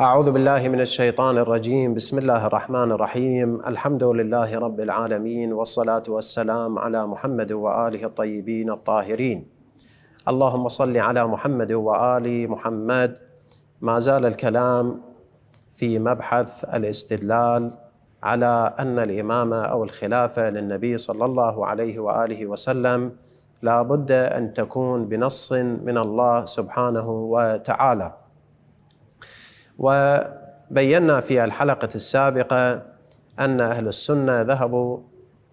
أعوذ بالله من الشيطان الرجيم بسم الله الرحمن الرحيم الحمد لله رب العالمين والصلاة والسلام على محمد وآله الطيبين الطاهرين اللهم صل على محمد وآل محمد ما زال الكلام في مبحث الاستدلال على أن الإمامة أو الخلافة للنبي صلى الله عليه وآله وسلم لا بد أن تكون بنص من الله سبحانه وتعالى وبينا في الحلقة السابقة أن أهل السنة ذهبوا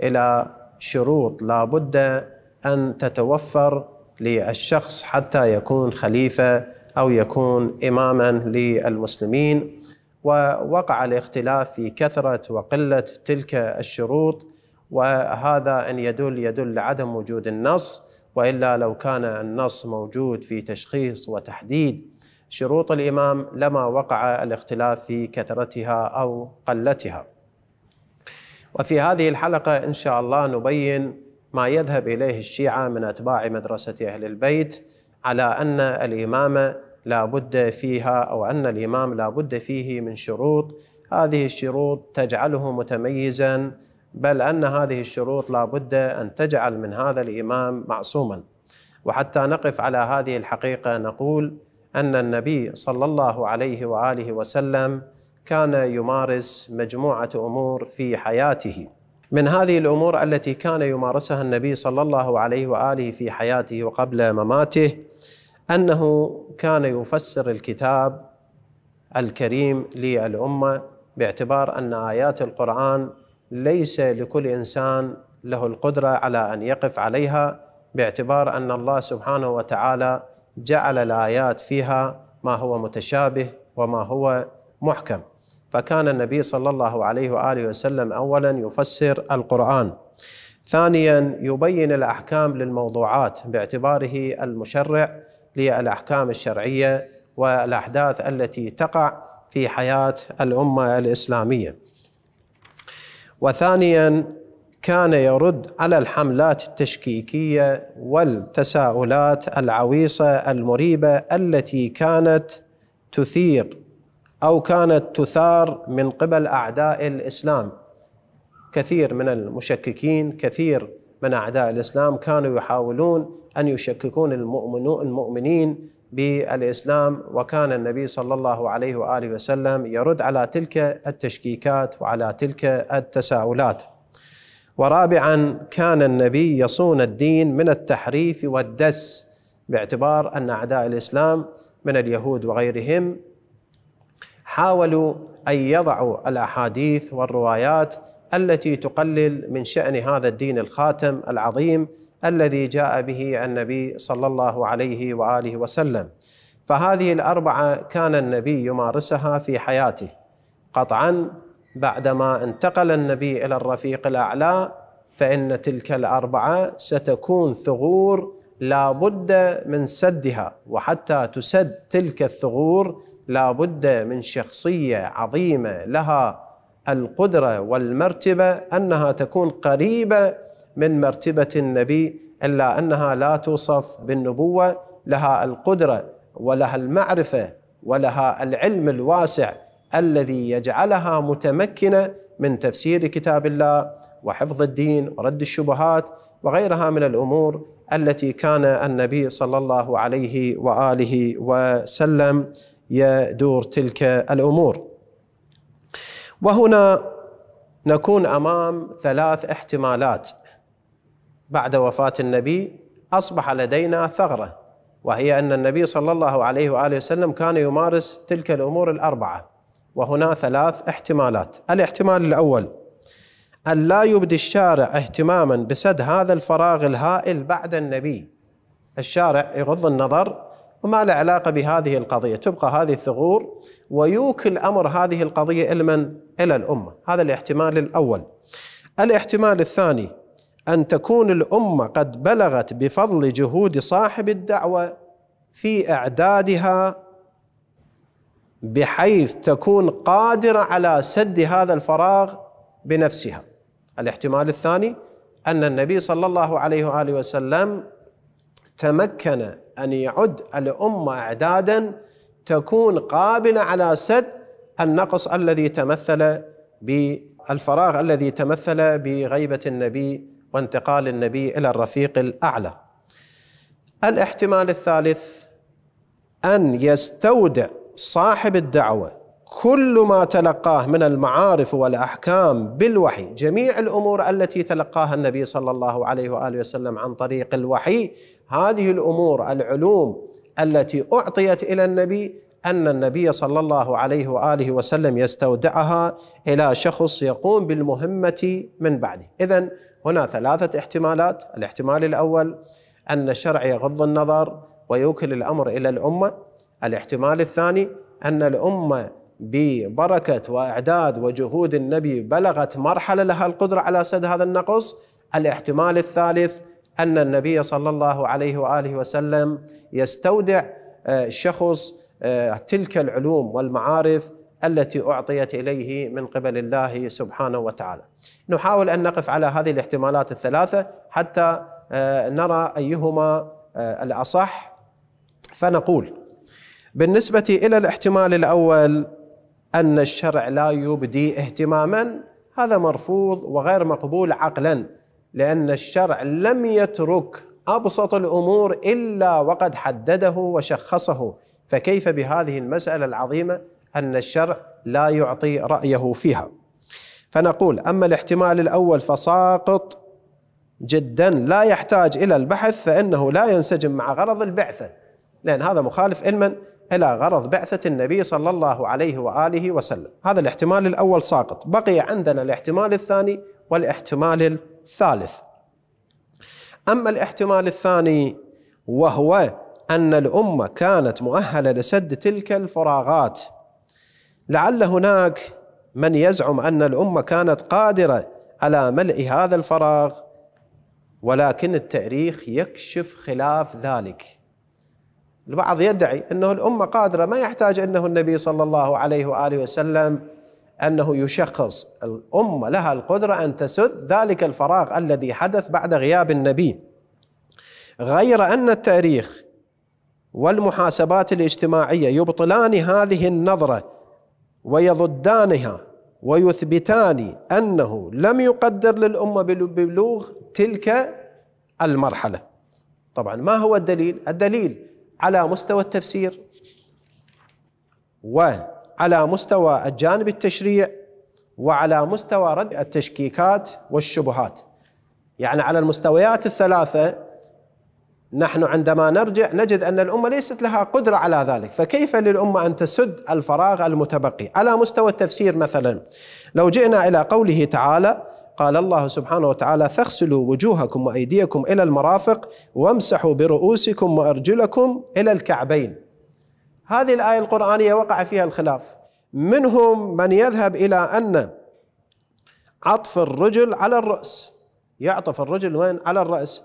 إلى شروط لا بد أن تتوفر للشخص حتى يكون خليفة أو يكون إماما للمسلمين ووقع الاختلاف في كثرة وقلة تلك الشروط وهذا ان يدل يدل عدم وجود النص والا لو كان النص موجود في تشخيص وتحديد شروط الإمام لما وقع الاختلاف في كثرتها أو قلتها وفي هذه الحلقة إن شاء الله نبين ما يذهب إليه الشيعة من أتباع مدرسة أهل البيت على أن الإمامة لا بد فيها أو أن الإمام لا بد فيه من شروط هذه الشروط تجعله متميزا بل أن هذه الشروط لا بد أن تجعل من هذا الإمام معصوما وحتى نقف على هذه الحقيقة نقول ان النبي صلى الله عليه واله وسلم كان يمارس مجموعه امور في حياته من هذه الامور التي كان يمارسها النبي صلى الله عليه واله في حياته وقبل مماته انه كان يفسر الكتاب الكريم للامه باعتبار ان ايات القران ليس لكل انسان له القدره على ان يقف عليها باعتبار ان الله سبحانه وتعالى جعل الايات فيها ما هو متشابه وما هو محكم فكان النبي صلى الله عليه واله وسلم اولا يفسر القران ثانيا يبين الاحكام للموضوعات باعتباره المشرع للاحكام الشرعيه والاحداث التي تقع في حياه الامه الاسلاميه وثانيا كان يرد على الحملات التشكيكيه والتساؤلات العويصه المريبه التي كانت تثير او كانت تثار من قبل اعداء الاسلام كثير من المشككين كثير من اعداء الاسلام كانوا يحاولون ان يشككون المؤمنين بالاسلام وكان النبي صلى الله عليه واله وسلم يرد على تلك التشكيكات وعلى تلك التساؤلات ورابعا كان النبي يصون الدين من التحريف والدس باعتبار ان اعداء الاسلام من اليهود وغيرهم حاولوا ان يضعوا الاحاديث والروايات التي تقلل من شان هذا الدين الخاتم العظيم الذي جاء به النبي صلى الله عليه واله وسلم فهذه الاربعه كان النبي يمارسها في حياته قطعا بعدما انتقل النبي الى الرفيق الاعلى فان تلك الاربعه ستكون ثغور لا بد من سدها وحتى تسد تلك الثغور لا بد من شخصيه عظيمه لها القدره والمرتبه انها تكون قريبه من مرتبه النبي الا انها لا توصف بالنبوه لها القدره ولها المعرفه ولها العلم الواسع الذي يجعلها متمكنه من تفسير كتاب الله وحفظ الدين ورد الشبهات وغيرها من الامور التي كان النبي صلى الله عليه واله وسلم يدور تلك الامور. وهنا نكون امام ثلاث احتمالات بعد وفاه النبي اصبح لدينا ثغره وهي ان النبي صلى الله عليه واله وسلم كان يمارس تلك الامور الاربعه وهنا ثلاث احتمالات الاحتمال الأول أن لا يبدي الشارع اهتماما بسد هذا الفراغ الهائل بعد النبي الشارع يغض النظر وما له علاقة بهذه القضية تبقى هذه الثغور ويوكل أمر هذه القضية لمن إلى الأمة هذا الاحتمال الأول الاحتمال الثاني أن تكون الأمة قد بلغت بفضل جهود صاحب الدعوة في إعدادها بحيث تكون قادره على سد هذا الفراغ بنفسها. الاحتمال الثاني ان النبي صلى الله عليه واله وسلم تمكن ان يعد الامه اعدادا تكون قابله على سد النقص الذي تمثل بالفراغ الذي تمثل بغيبه النبي وانتقال النبي الى الرفيق الاعلى. الاحتمال الثالث ان يستودع صاحب الدعوه كل ما تلقاه من المعارف والاحكام بالوحي جميع الامور التي تلقاها النبي صلى الله عليه واله وسلم عن طريق الوحي هذه الامور العلوم التي اعطيت الى النبي ان النبي صلى الله عليه واله وسلم يستودعها الى شخص يقوم بالمهمه من بعده اذا هنا ثلاثه احتمالات الاحتمال الاول ان الشرع يغض النظر ويوكل الامر الى الامه الاحتمال الثاني أن الأمة ببركة وإعداد وجهود النبي بلغت مرحلة لها القدرة على سد هذا النقص الاحتمال الثالث أن النبي صلى الله عليه وآله وسلم يستودع آه، شخص آه، تلك العلوم والمعارف التي أعطيت إليه من قبل الله سبحانه وتعالى نحاول أن نقف على هذه الاحتمالات الثلاثة حتى آه، نرى أيهما الأصح فنقول بالنسبة إلى الاحتمال الأول أن الشرع لا يبدي اهتماما هذا مرفوض وغير مقبول عقلا لأن الشرع لم يترك أبسط الأمور إلا وقد حدده وشخصه فكيف بهذه المسألة العظيمة أن الشرع لا يعطي رأيه فيها فنقول أما الاحتمال الأول فساقط جدا لا يحتاج إلى البحث فإنه لا ينسجم مع غرض البعثة لأن هذا مخالف علما إلى غرض بعثة النبي صلى الله عليه وآله وسلم هذا الاحتمال الأول ساقط بقي عندنا الاحتمال الثاني والاحتمال الثالث أما الاحتمال الثاني وهو أن الأمة كانت مؤهلة لسد تلك الفراغات لعل هناك من يزعم أن الأمة كانت قادرة على ملء هذا الفراغ ولكن التاريخ يكشف خلاف ذلك البعض يدعي انه الامه قادره ما يحتاج انه النبي صلى الله عليه واله وسلم انه يشخص الامه لها القدره ان تسد ذلك الفراغ الذي حدث بعد غياب النبي غير ان التاريخ والمحاسبات الاجتماعيه يبطلان هذه النظره ويضدانها ويثبتان انه لم يقدر للامه ببلوغ تلك المرحله. طبعا ما هو الدليل؟ الدليل على مستوى التفسير وعلى مستوى الجانب التشريع وعلى مستوى رد التشكيكات والشبهات يعني على المستويات الثلاثة نحن عندما نرجع نجد أن الأمة ليست لها قدرة على ذلك فكيف للأمة أن تسد الفراغ المتبقي على مستوى التفسير مثلا لو جئنا إلى قوله تعالى قال الله سبحانه وتعالى فاغسلوا وجوهكم وأيديكم إلى المرافق وامسحوا برؤوسكم وأرجلكم إلى الكعبين هذه الآية القرآنية وقع فيها الخلاف منهم من يذهب إلى أن عطف الرجل على الرأس يعطف الرجل وين على الرأس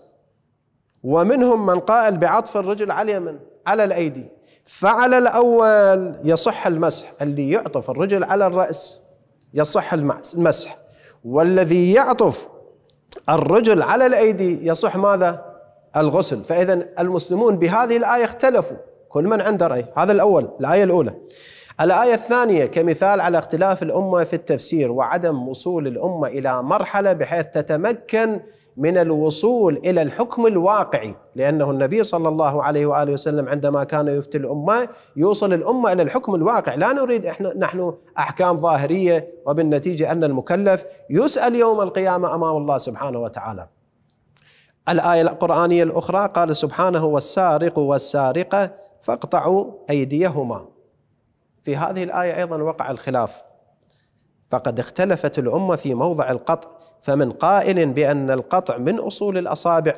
ومنهم من قائل بعطف الرجل على اليمن على الأيدي فعلى الأول يصح المسح اللي يعطف الرجل على الرأس يصح المسح والذي يعطف الرجل على الأيدي يصح ماذا؟ الغسل فإذا المسلمون بهذه الآية اختلفوا كل من عنده رأي هذا الأول الآية الأولى الآية الثانية كمثال على اختلاف الأمة في التفسير وعدم وصول الأمة إلى مرحلة بحيث تتمكن من الوصول الى الحكم الواقعي لانه النبي صلى الله عليه واله وسلم عندما كان يفتي الامه يوصل الامه الى الحكم الواقع لا نريد احنا نحن احكام ظاهريه وبالنتيجه ان المكلف يسال يوم القيامه امام الله سبحانه وتعالى. الايه القرانيه الاخرى قال سبحانه والسارق والسارقه فاقطعوا ايديهما. في هذه الايه ايضا وقع الخلاف فقد اختلفت الامه في موضع القطع فمن قائل بأن القطع من أصول الأصابع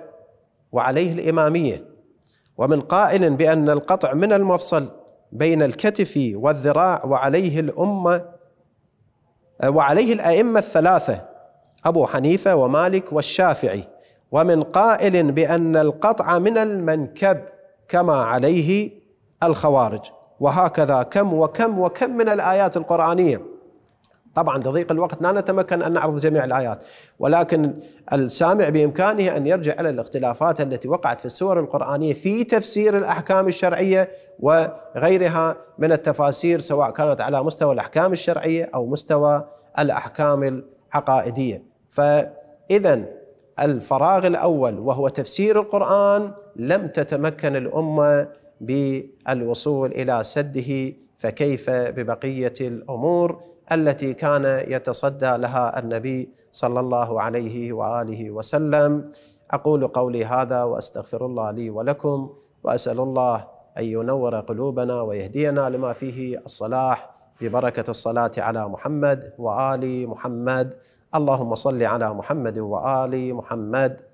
وعليه الإمامية ومن قائل بأن القطع من المفصل بين الكتف والذراع وعليه الأمة وعليه الأئمة الثلاثة أبو حنيفة ومالك والشافعي ومن قائل بأن القطع من المنكب كما عليه الخوارج وهكذا كم وكم وكم من الآيات القرآنية طبعا لضيق الوقت لا نتمكن ان نعرض جميع الايات ولكن السامع بامكانه ان يرجع الى الاختلافات التي وقعت في السور القرانيه في تفسير الاحكام الشرعيه وغيرها من التفاسير سواء كانت على مستوى الاحكام الشرعيه او مستوى الاحكام العقائديه فاذا الفراغ الاول وهو تفسير القران لم تتمكن الامه بالوصول الى سده فكيف ببقيه الامور التي كان يتصدى لها النبي صلى الله عليه واله وسلم اقول قولي هذا واستغفر الله لي ولكم واسال الله ان ينور قلوبنا ويهدينا لما فيه الصلاح ببركه الصلاه على محمد وال محمد اللهم صل على محمد وال محمد